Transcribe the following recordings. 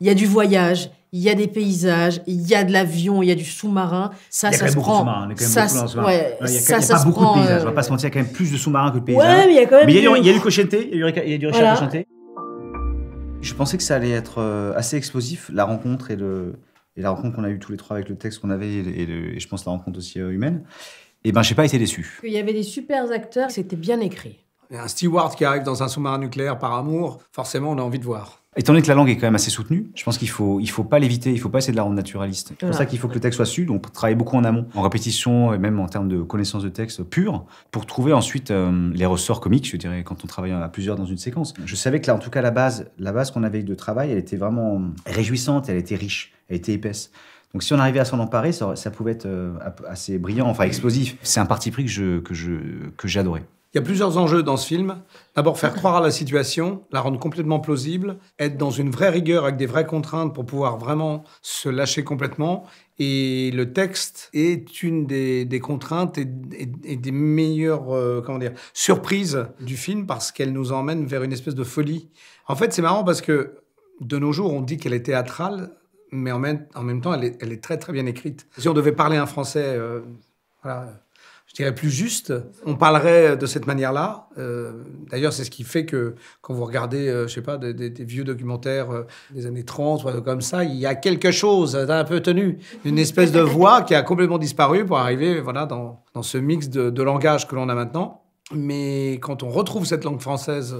Il y a du voyage, il y a des paysages, il y a de l'avion, il y a du sous-marin. Ça, ça se prend. Il quand même ça, pas beaucoup de paysages. On va pas se mentir, il y a quand même plus de sous-marins que de paysages. Ouais, mais il y a quand même. Mais il y, a du, du il y Richard Je pensais que ça allait être assez explosif, la rencontre et, la rencontre qu'on a eue tous les trois avec le texte qu'on avait et, je pense la rencontre aussi humaine. Et ben, j'ai pas été déçu. Il y avait des super acteurs, c'était bien écrit. Un steward qui arrive dans un sous-marin nucléaire par amour, forcément, on a envie de voir. Étant donné que la langue est quand même assez soutenue, je pense qu'il faut il faut pas l'éviter, il faut pas essayer de la rendre naturaliste. C'est pour ça qu'il faut que le texte soit su, donc travailler beaucoup en amont, en répétition et même en termes de connaissance de texte pure, pour trouver ensuite euh, les ressorts comiques, je dirais, quand on travaille à plusieurs dans une séquence. Je savais que là, en tout cas, la base, la base qu'on avait de travail, elle était vraiment réjouissante, elle était riche, elle était épaisse. Donc si on arrivait à s'en emparer, ça, pouvait être euh, assez brillant, enfin explosif. C'est un parti pris que que j'adorais. Il y a plusieurs enjeux dans ce film. D'abord, faire croire à la situation, la rendre complètement plausible, être dans une vraie rigueur avec des vraies contraintes pour pouvoir vraiment se lâcher complètement. Et le texte est une des, contraintes et, des meilleures euh, comment dire, surprises du film parce qu'elle nous emmène vers une espèce de folie. En fait, c'est marrant parce que de nos jours, on dit qu'elle est théâtrale, mais en même, en même temps, elle est, très très bien écrite. Si on devait parler un français... Euh, voilà, je dirais, plus juste. On parlerait de cette manière-là. Euh, d'ailleurs, c'est ce qui fait que quand vous regardez, euh, je sais pas, des, vieux documentaires euh, des années 30 ou comme ça, il y a quelque chose d'un peu tenu, une espèce de voix qui a complètement disparu pour arriver voilà, dans, ce mix de, langage que l'on a maintenant. Mais quand on retrouve cette langue française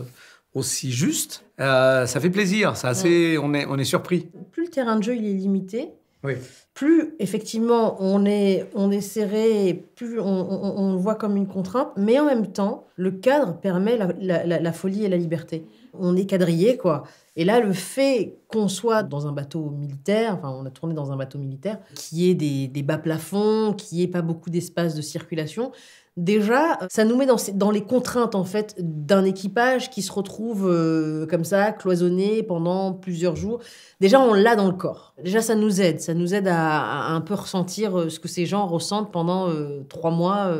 aussi juste, ça fait plaisir. Ça, assez, on, est, on est surpris. Plus le terrain de jeu il est limité, oui plus effectivement on est, on est serré, plus on, on, voit comme une contrainte, mais en même temps, le cadre permet la, folie et la liberté. On est quadrillé, quoi. Et là, le fait qu'on soit dans un bateau militaire, enfin, on a tourné dans un bateau militaire, qui est des, des bas plafonds, qui ait pas beaucoup d'espace de circulation, déjà, ça nous met dans, les contraintes en fait d'un équipage qui se retrouve euh, comme ça, cloisonné pendant plusieurs jours. Déjà, on l'a dans le corps. Déjà, ça nous aide. Ça nous aide à, un peu ressentir euh, ce que ces gens ressentent pendant euh, trois mois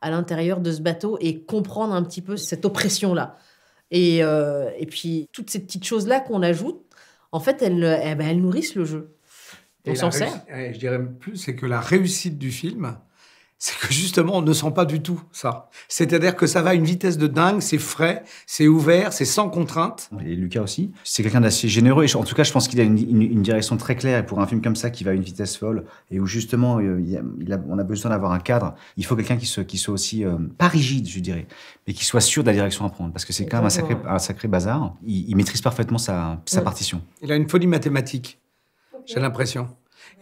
à l'intérieur de ce bateau et comprendre un petit peu cette oppression-là. Et, puis, toutes ces petites choses-là qu'on ajoute, en fait, elles, eh ben, nourrissent le jeu. On s'en sert. Eh, je dirais plus, c'est que la réussite du film, c'est que justement, on ne sent pas du tout ça. C'est-à-dire que ça va à une vitesse de dingue, c'est frais, c'est ouvert, c'est sans contrainte. Et Lucas aussi, c'est quelqu'un d'assez généreux. Et en tout cas, je pense qu'il a une, direction très claire. Et pour un film comme ça, qui va à une vitesse folle, et où justement, euh, on a besoin d'avoir un cadre, il faut quelqu'un qui, soit aussi, euh, pas rigide, je dirais, mais qui soit sûr de la direction à prendre. Parce que c'est quand même un sacré, bazar. Il, maîtrise parfaitement sa, partition. Il a une folie mathématique, j'ai l'impression.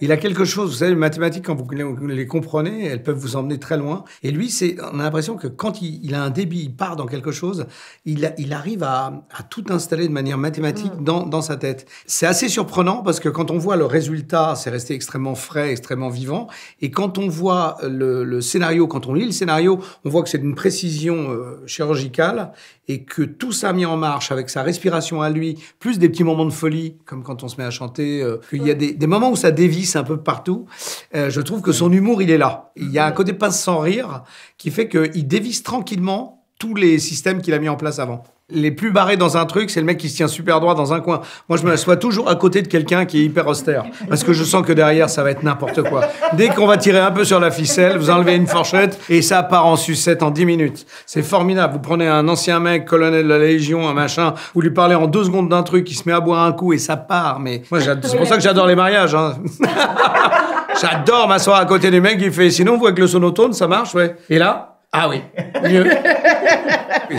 Il a quelque chose, vous savez, les mathématiques, quand vous les comprenez, elles peuvent vous emmener très loin. Et lui, c'est, on a l'impression que quand il, a un débit, il part dans quelque chose, il, arrive à, tout installer de manière mathématique mm. dans, sa tête. C'est assez surprenant parce que quand on voit le résultat, c'est resté extrêmement frais, extrêmement vivant. Et quand on voit le, scénario, quand on lit le scénario, on voit que c'est d'une précision euh, chirurgicale et que tout ça mis en marche avec sa respiration à lui, plus des petits moments de folie, comme quand on se met à chanter, euh, qu'il y a des, des moments où ça dévie un peu partout. Euh, je trouve que son humour, il est là. Il y a un côté pince sans rire qui fait qu'il dévisse tranquillement tous les systèmes qu'il a mis en place avant les plus barrés dans un truc, c'est le mec qui se tient super droit dans un coin. Moi, je m'assois toujours à côté de quelqu'un qui est hyper austère, parce que je sens que derrière, ça va être n'importe quoi. Dès qu'on va tirer un peu sur la ficelle, vous enlevez une fourchette et ça part en sucette en 10 minutes. C'est formidable. Vous prenez un ancien mec, colonel de la Légion, un machin, vous lui parlez en deux secondes d'un truc, il se met à boire un coup et ça part. Mais moi, c'est pour ça que j'adore les mariages. Hein. j'adore m'asseoir à côté du mec qui fait, sinon, vous que le sonotone, ça marche, ouais. Et là, ah oui, mieux.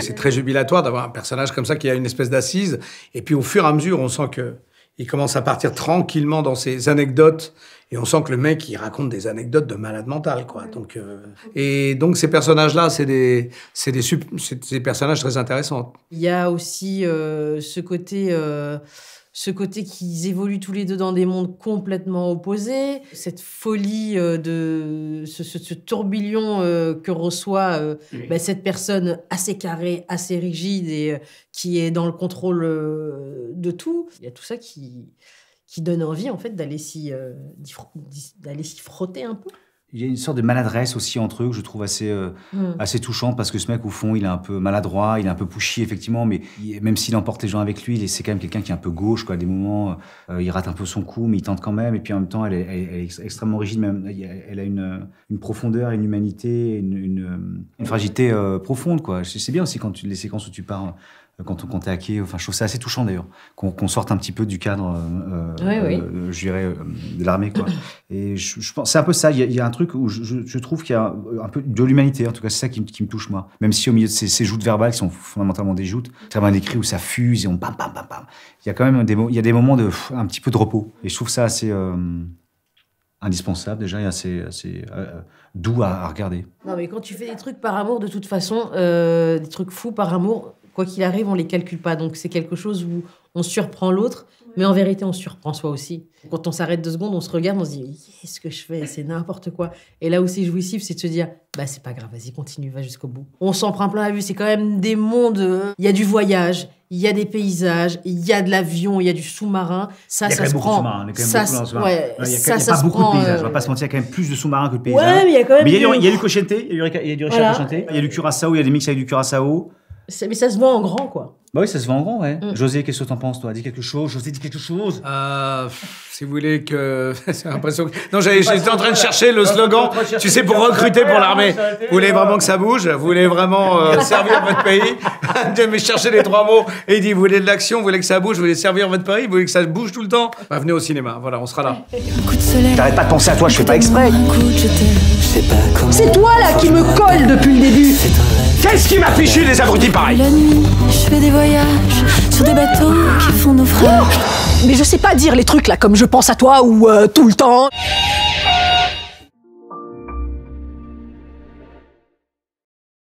c'est très jubilatoire d'avoir un personnage comme ça qui a une espèce d'assise. Et puis au fur et à mesure, on sent que il commence à partir tranquillement dans ses anecdotes. Et on sent que le mec, il raconte des anecdotes de malade mental, quoi. Donc, euh, et donc ces personnages-là, c'est des, c'est des, c'est des, personnages très intéressants. Il y a aussi euh, ce côté. Euh, ce côté qu'ils évoluent tous les deux dans des mondes complètement opposés, cette folie euh, de ce, tourbillon euh, que reçoit euh, bah, cette personne assez carrée, assez rigide et qui est dans le contrôle de tout. Il y a tout ça qui, qui donne envie en fait d'aller s'y frotter un peu il y a une sorte de maladresse aussi entre eux que je trouve assez, euh, mm. assez touchante parce que ce mec, au fond, il est un peu maladroit, il est un peu pushy, effectivement, mais même s'il emporte les gens avec lui, c'est quand même quelqu'un qui est un peu gauche, quoi. des moments, euh, il rate un peu son coup, mais il tente quand même. Et puis en même temps, elle est, elle est extrêmement rigide, même, elle a une, euh, une profondeur, une humanité, une, une, fragilité profonde, quoi. C'est bien aussi quand tu, les séquences où tu pars quand on comptait Enfin, je trouve ça assez touchant d'ailleurs, qu'on sorte un petit peu du cadre, euh, euh, je dirais, euh, de l'armée. Et je, pense, c'est un peu ça. Il y, a, un truc où je, trouve qu'il y a un peu de l'humanité. En tout cas, c'est ça qui, me touche moi. Même si au milieu de ces, joutes verbales qui sont fondamentalement des joutes, vraiment un écrit où ça fuse et on bam bam bam bam. Il y a quand même des, il y a des moments de un petit peu de repos. Et je trouve ça assez indispensable déjà et assez, doux à, regarder. Non mais quand tu fais des trucs par amour, de toute façon, des trucs fous par amour, quoi qu'il arrive, on les calcule pas. Donc c'est quelque chose où on surprend l'autre, mais en vérité, on surprend soi aussi. Quand on s'arrête deux secondes, on se regarde, on se dit qu'est-ce que je fais C'est n'importe quoi. Et là où c'est jouissif, c'est de se dire bah c'est pas grave, vas-y, continue, va jusqu'au bout. On s'en prend plein la vue. C'est quand même des mondes. Il y a du voyage, il y a des paysages, il y a de l'avion, il y a du sous-marin. Ça, ça se prend. Ça, ça, il pas beaucoup de paysages. On va pas se mentir, il y a quand même plus de sous-marins que de paysages. mais il y a quand il y, il y a du il y a du Curaçao, il y a des mix avec du Curaçao. Mais ça se voit en grand, quoi. Bah oui, ça se voit en grand, ouais. Mm. José, qu'est-ce que t'en penses, toi Dis quelque chose. José, dis quelque chose. Euh, si vous voulez que. c'est l'impression que. Non, j'étais en train de chercher le slogan. Tu sais, pour recruter pour l'armée. Vous voulez euh, vraiment que ça bouge Vous voulez vraiment euh, servir votre pays Mais chercher les trois mots. Et il dit vous voulez de l'action, vous voulez que ça bouge, vous voulez servir votre pays, vous voulez que ça bouge tout le temps bah, Venez au cinéma, voilà, on sera là. T'arrêtes pas de penser à toi, je fais pas exprès. C'est toi là qui me colle depuis le début. Qu'est-ce qui m'a fichu des abrutis pareils La nuit, je fais des voyages sur des bateaux qui font naufrage. Mais je sais pas dire les trucs là comme je pense à toi ou euh, tout le temps.